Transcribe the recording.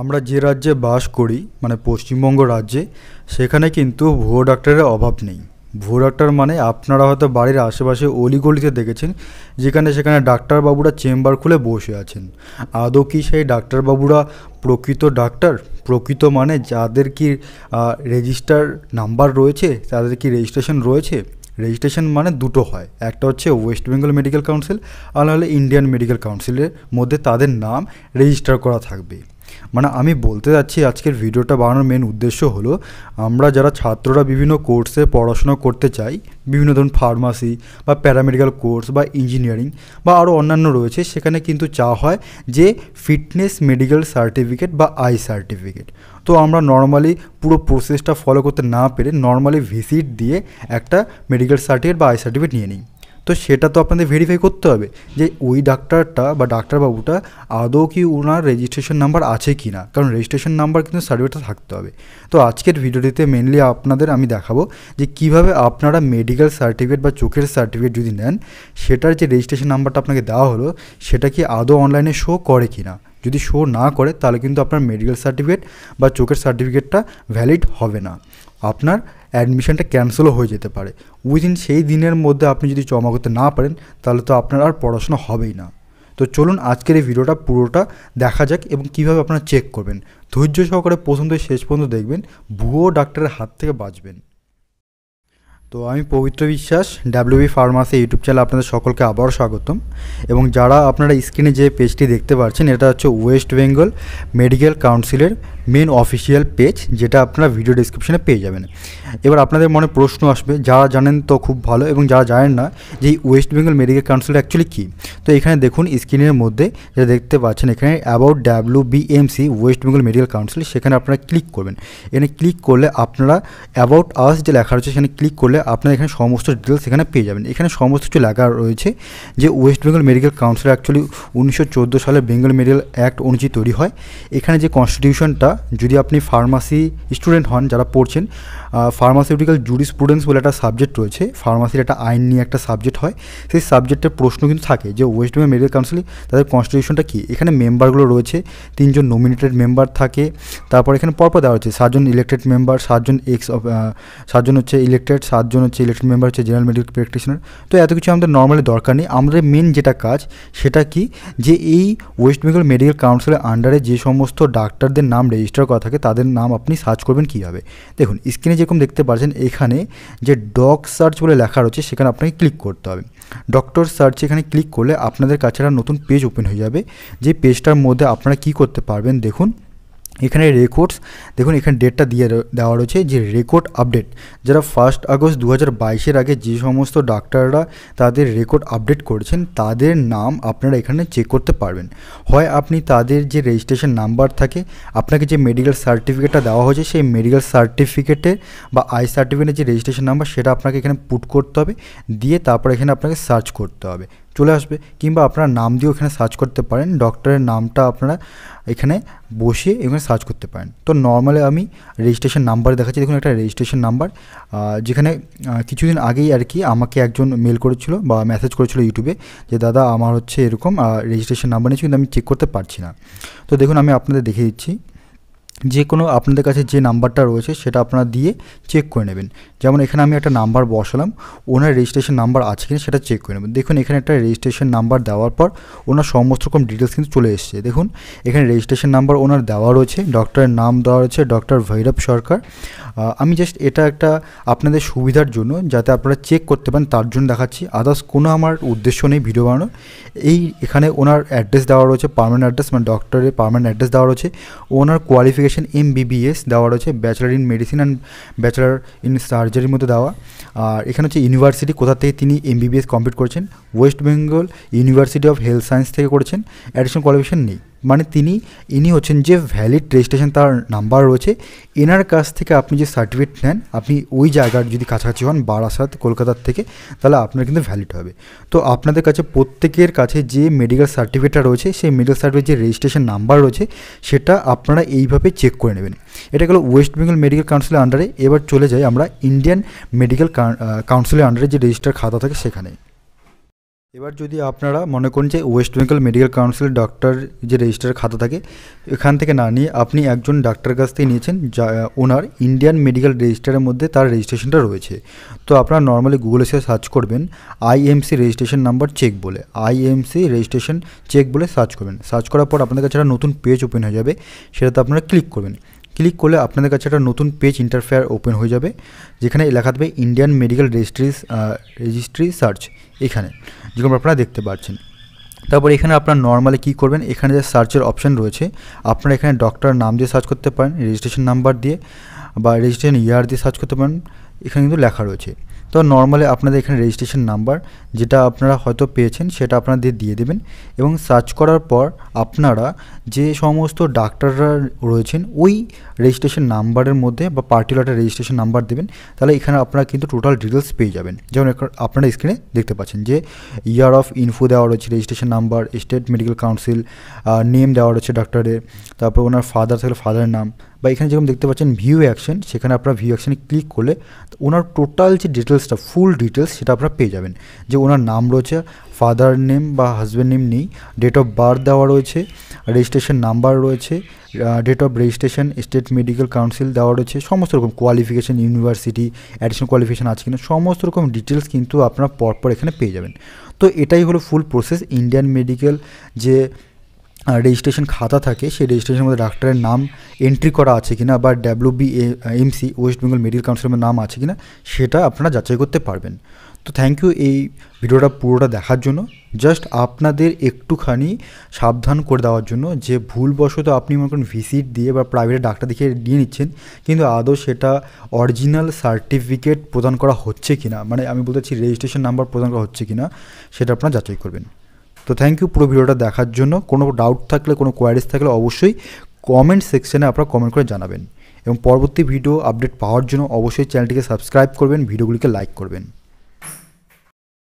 আমরা যে রাজ্যে বাস করি মানে পশ্চিমবঙ্গ রাজ্যে সেখানে কিন্তু ভুয়ো ডাক্তারের অভাব নেই ভুয়ো ডাক্তার মানে আপনারা হয়তো বাড়ির আশেপাশে অলিগলিতে দেখেছেন যেখানে সেখানে ডাক্তারবাবুরা চেম্বার খুলে বসে আছেন আদৌ কি সেই ডাক্তারবাবুরা প্রকৃত ডাক্তার প্রকৃত মানে যাদের কি রেজিস্টার নাম্বার রয়েছে তাদের কি রেজিস্ট্রেশন রয়েছে রেজিস্ট্রেশন মানে দুটো হয় একটা হচ্ছে ওয়েস্ট বেঙ্গল মেডিকেল কাউন্সিল আর নাহলে ইন্ডিয়ান মেডিকেল কাউন্সিলের মধ্যে তাদের নাম রেজিস্টার করা থাকবে মানে আমি বলতে যাচ্ছি আজকের ভিডিওটা বানানোর মেন উদ্দেশ্য হলো আমরা যারা ছাত্ররা বিভিন্ন কোর্সে পড়াশোনা করতে চাই বিভিন্ন ধরুন ফার্মাসি বা প্যারামেডিক্যাল কোর্স বা ইঞ্জিনিয়ারিং বা আরও অন্যান্য রয়েছে সেখানে কিন্তু চা হয় যে ফিটনেস মেডিকেল সার্টিফিকেট বা আই সার্টিফিকেট তো আমরা নর্মালি পুরো প্রসেসটা ফলো করতে না পেরে নর্মালি ভিজিট দিয়ে একটা মেডিকেল সার্টিফিকেট বা আই সার্টিফিকেট নিয়ে নিই তো সেটা তো আপনাদের ভেরিফাই করতে হবে যে ওই ডাক্তারটা বা ডাক্তারবাবুটা আদৌ কি ওনার রেজিস্ট্রেশন নাম্বার আছে কি না কারণ রেজিস্ট্রেশন নাম্বার কিন্তু সার্ভেটা থাকতে হবে তো আজকের ভিডিওটিতে মেনলি আপনাদের আমি দেখাবো যে কিভাবে আপনারা মেডিকেল সার্টিফিকেট বা চোখের সার্টিফিকেট যদি নেন সেটার যে রেজিস্ট্রেশন নাম্বারটা আপনাকে দেওয়া হলো সেটা কি আদৌ অনলাইনে শো করে কি না যদি শো না করে তাহলে কিন্তু আপনার মেডিকেল সার্টিফিকেট বা চোখের সার্টিফিকেটটা ভ্যালিড হবে না আপনার অ্যাডমিশনটা ক্যান্সেলও হয়ে যেতে পারে উইদিন সেই দিনের মধ্যে আপনি যদি জমা করতে না পারেন তাহলে তো আপনার আর পড়াশোনা হবেই না তো চলুন আজকের এই ভিডিওটা পুরোটা দেখা যাক এবং কীভাবে আপনারা চেক করবেন ধৈর্য সহকারে প্রথম থেকে শেষ পর্যন্ত দেখবেন ভুয়ো ডাক্তারের হাত থেকে বাঁচবেন তো আমি পবিত্র বিশ্বাস ডাব্লিউবি ফার্মাসি ইউটিউব চ্যানেল আপনাদের সকলকে আবার স্বাগতম এবং যারা আপনারা স্ক্রিনে যে পেজটি দেখতে পাচ্ছেন এটা হচ্ছে ওয়েস্ট বেঙ্গল মেডিকেল কাউন্সিলের মেন অফিসিয়াল পেজ যেটা আপনারা ভিডিও ডিসক্রিপশনে পেয়ে যাবেন এবার আপনাদের মনে প্রশ্ন আসবে যারা জানেন তো খুব ভালো এবং যারা জানেন না যে West Bengal medical council actually কী তো এখানে দেখুন স্ক্রিনের মধ্যে যেটা দেখতে পাচ্ছেন এখানে about W BMC West Bengal medical council সেখানে আপনারা ক্লিক করবেন এখানে ক্লিক করলে আপনারা অ্যাবাউট আস যে লেখা রয়েছে সেখানে ক্লিক করলে আপনারা এখানে সমস্ত ডিটেলস এখানে পেয়ে যাবেন এখানে সমস্ত কিছু লেখা রয়েছে যে West Bengal medical council actually উনিশশো সালে বেঙ্গল মেডিকেল অ্যাক্ট অনুযায়ী তৈরি হয় এখানে যে কনস্টিটিউশনটা যদি আপনি ফার্মাসি স্টুডেন্ট হন যারা পড়ছেন ফার্মাসিউটিক্যাল স্টুডেন্টস বলে একটা সাবজেক্ট রয়েছে ফার্মাসির একটা আইন নিয়ে একটা সাবজেক্ট হয় সেই সাবজেক্টের প্রশ্ন কিন্তু থাকে যে ওয়েস্ট বেঙ্গল মেডিকেল কাউন্সিল তাদের কনস্টিটিউশনটা কী এখানে মেম্বারগুলো রয়েছে তিনজন নমিনেটেড মেম্বার থাকে তারপর এখানে পরপর দেওয়া হচ্ছে সাতজন ইলেক্টেড মেম্বার সাতজন এক্স সাতজন হচ্ছে ইলেক্টেড সাত জন্য হচ্ছে ইলেকশন মেম্বার হচ্ছে জেনারেল মেডিকেল প্র্যাকটিশনার তো এত কিছু আমাদের নর্মালি দরকার নেই আমাদের মেন যেটা কাজ সেটা কি যে এই ওয়েস্ট বেঙ্গল মেডিকেল কাউন্সিলের আন্ডারে যে সমস্ত ডাক্তারদের নাম রেজিস্টার করা থাকে তাদের নাম আপনি সার্চ করবেন কীভাবে দেখুন স্ক্রিনে যেরকম দেখতে পাচ্ছেন এখানে যে ডগ সার্চ বলে লেখা রয়েছে সেখানে আপনাকে ক্লিক করতে হবে ডক্টর সার্চ এখানে ক্লিক করলে আপনাদের কাছে একটা নতুন পেজ ওপেন হয়ে যাবে যে পেজটার মধ্যে আপনারা কি করতে পারবেন দেখুন এখানে রেকর্ডস দেখুন এখানে ডেটটা দিয়ে দেওয়া রয়েছে যে রেকর্ড আপডেট যারা ফার্স্ট আগস্ট দু হাজার আগে যে সমস্ত ডাক্তাররা তাদের রেকর্ড আপডেট করেছেন তাদের নাম আপনারা এখানে চেক করতে পারবেন হয় আপনি তাদের যে রেজিস্ট্রেশন নাম্বার থাকে আপনাকে যে মেডিকেল সার্টিফিকেটটা দেওয়া হয়েছে সেই মেডিকেল সার্টিফিকেটে বা আই সার্টিফিকেটের যে রেজিস্ট্রেশন নাম্বার সেটা আপনাকে এখানে পুট করতে হবে দিয়ে তারপর এখানে আপনাকে সার্চ করতে হবে চলে আসবে কিংবা আপনার নাম দিয়ে ওখানে সার্চ করতে পারেন ডক্টরের নামটা আপনারা এখানে বসিয়ে এখানে সার্চ করতে পারেন তো নর্মালি আমি রেজিস্ট্রেশন নাম্বার দেখাচ্ছি দেখুন একটা রেজিস্ট্রেশন নাম্বার যেখানে কিছুদিন আগেই আর কি আমাকে একজন মেল করেছিল বা মেসেজ করেছিল ইউটিউবে যে দাদা আমার হচ্ছে এরকম রেজিস্ট্রেশন নাম্বার নিয়েছি কিন্তু আমি চেক করতে পারছি না তো দেখুন আমি আপনাদের দেখিয়ে দিচ্ছি যে কোনো আপনাদের কাছে যে নাম্বারটা রয়েছে সেটা আপনারা দিয়ে চেক করে নেবেন যেমন এখানে আমি একটা নাম্বার বসালাম ওনার রেজিস্ট্রেশন নাম্বার আছে কিনা সেটা চেক করে নেবেন দেখুন এখানে একটা রেজিস্ট্রেশন নাম্বার দেওয়ার পর ওনার সমস্ত রকম ডিটেলস কিন্তু চলে এসছে দেখুন এখানে রেজিস্ট্রেশন নাম্বার ওনার দেওয়া রয়েছে ডক্টরের নাম দেওয়া রয়েছে ডক্টর ভৈরব সরকার আমি জাস্ট এটা একটা আপনাদের সুবিধার জন্য যাতে আপনারা চেক করতে পারেন তার জন্য দেখাচ্ছি আদার্স কোনো আমার উদ্দেশ্য নেই ভিডিও বানানোর এই এখানে ওনার অ্যাড্রেস দেওয়া রয়েছে পার্মানেন্ট অ্যাড্রেস মানে ডক্টরের পার্মানেন্ট অ্যাড্রেস দেওয়া রয়েছে ওনার কোয়ালিফিকেশন কোয়ালিফিকেশান এম বিবিএস দেওয়া রয়েছে bachelor in medicine and bachelor in সার্জারির মতো দেওয়া আর এখানে হচ্ছে ইউনিভার্সিটি কোথা থেকে তিনি এমবিবিএস কমপ্লিট করেছেন West Bengal university of health science থেকে করেছেন অ্যাডিশন কোয়ালিফিকেশান নেই মানে তিনি ইনি হচ্ছেন যে ভ্যালিড রেজিস্ট্রেশন তার নাম্বার রয়েছে এনার কাছ থেকে আপনি যে সার্টিফিকেট নেন আপনি ওই জায়গার যদি কাছাকাছি হন বারাসাত কলকাতার থেকে তাহলে আপনার কিন্তু ভ্যালিড হবে তো আপনাদের কাছে প্রত্যেকের কাছে যে মেডিকেল সার্টিফিকেটটা রয়েছে সেই মেডিকেল সার্টিফিকেট যে রেজিস্ট্রেশন নাম্বার রয়েছে সেটা আপনারা এইভাবে চেক করে নেবেন এটা গেলো ওয়েস্ট বেঙ্গল মেডিকেল কাউন্সিলের আন্ডারে এবার চলে যাই আমরা ইন্ডিয়ান মেডিকেল কাউন্সিলের আন্ডারে যে রেজিস্টার খাতা থাকে সেখানে এবার যদি আপনারা মনে করেন যে ওয়েস্ট বেঙ্গল মেডিকেল কাউন্সিলের ডাক্তার যে রেজিস্টার খাতা থাকে এখান থেকে না নিয়ে আপনি একজন ডাক্তার কাছ থেকে নিয়েছেন যা ওনার ইন্ডিয়ান মেডিকেল রেজিস্টারের মধ্যে তার রেজিস্ট্রেশনটা রয়েছে তো আপনারা নর্মালি গুগলে সে সার্চ করবেন আইএমসি রেজিস্ট্রেশন নাম্বার চেক বলে আইএমসি রেজিস্ট্রেশন চেক বলে সার্চ করবেন সার্চ করার পর আপনাদের কাছে একটা নতুন পেজ ওপেন হয়ে যাবে সেটাতে আপনারা ক্লিক করবেন ক্লিক করলে আপনাদের কাছে একটা নতুন পেজ ইন্টারফেয়ার ওপেন হয়ে যাবে যেখানে লেখা থাকবে Indian medical registries registry search এখানে যেরকম আপনারা দেখতে পাচ্ছেন তারপর এখানে আপনার নর্মালি কি করবেন এখানে যে সার্চের অপশন রয়েছে আপনারা এখানে ডক্টর নাম দিয়ে সার্চ করতে পারেন রেজিস্ট্রেশন নাম্বার দিয়ে বা রেজিস্ট্রেশন ইয়ার দিয়ে সার্চ করতে পারেন এখানে কিন্তু লেখা রয়েছে তো নর্মালি আপনাদের এখানে রেজিস্ট্রেশন নাম্বার যেটা আপনারা হয়তো পেয়েছেন সেটা আপনাদের দিয়ে দেবেন এবং সার্চ করার পর আপনারা যে সমস্ত ডাক্তাররা রয়েছেন ওই রেজিস্ট্রেশন নাম্বারের মধ্যে বা পার্টিকুলারটা রেজিস্ট্রেশন নাম্বার দেবেন তাহলে এখানে আপনারা কিন্তু টোটাল ডিটেলস পেয়ে যাবেন যেমন আপনারা স্ক্রিনে দেখতে পাচ্ছেন যে ইয়ার অফ ইনফো দেওয়া রয়েছে registration number state medical council name দেওয়া রয়েছে ডাক্তারের তারপর ওনার ফাদার থাকলে ফাদারের নাম বা এখানে যেরকম দেখতে পাচ্ছেন ভিউ অ্যাকশন সেখানে আপনারা ভিউ অ্যাকশনে ক্লিক করলে ওনার টোটাল যে ডিটেলসটা ফুল ডিটেলস সেটা আপনারা পেয়ে যাবেন যে ওনার নাম রয়েছে ফাদার নেম বা হাজব্যান্ড নেম নেই ডেট অফ বার্থ দেওয়া রয়েছে রেজিস্ট্রেশন নাম্বার রয়েছে date of registration state medical council দেওয়া রয়েছে সমস্ত রকম কোয়ালিফিকেশান ইউনিভার্সিটি অ্যাডিশনাল কোয়ালিফিকেশান আছে কিনা সমস্ত রকম ডিটেলস কিন্তু আপনারা পরপর এখানে পেয়ে যাবেন তো এটাই হলো ফুল প্রসেস ইন্ডিয়ান মেডিকেল যে রেজিস্ট্রেশন খাতা থাকে সেই রেজিস্ট্রেশনের মধ্যে ডাক্তারের নাম এন্ট্রি করা আছে কিনা বা W B MC West Bengal medical কাউন্সিলের নাম আছে কিনা সেটা আপনারা যাচাই করতে পারবেন তো থ্যাংক ইউ এই ভিডিওটা পুরোটা দেখার জন্য জাস্ট আপনাদের একটুখানি সাবধান করে দেওয়ার জন্য যে ভুলবশত আপনি মনে করেন ভিসিট দিয়ে বা প্রাইভেট ডাক্তার দেখিয়ে নিয়ে নিচ্ছেন কিন্তু আদৌ সেটা অরিজিনাল সার্টিফিকেট প্রদান করা হচ্ছে কি না মানে আমি বলতে চাচ্ছি রেজিস্ট্রেশন নাম্বার প্রদান করা হচ্ছে কি না সেটা আপনারা যাচাই করবেন তো থ্যাংক ইউ পুরো ভিডিওটা দেখার জন্য কোনো ডাউট থাকলে কোনো কোয়ারিজ থাকলে অবশ্যই কমেন্ট সেকশানে আপনারা কমেন্ট করে জানাবেন এবং পরবর্তী ভিডিও আপডেট পাওয়ার জন্য অবশ্যই চ্যানেলটিকে সাবস্ক্রাইব করবেন ভিডিওগুলিকে লাইক করবেন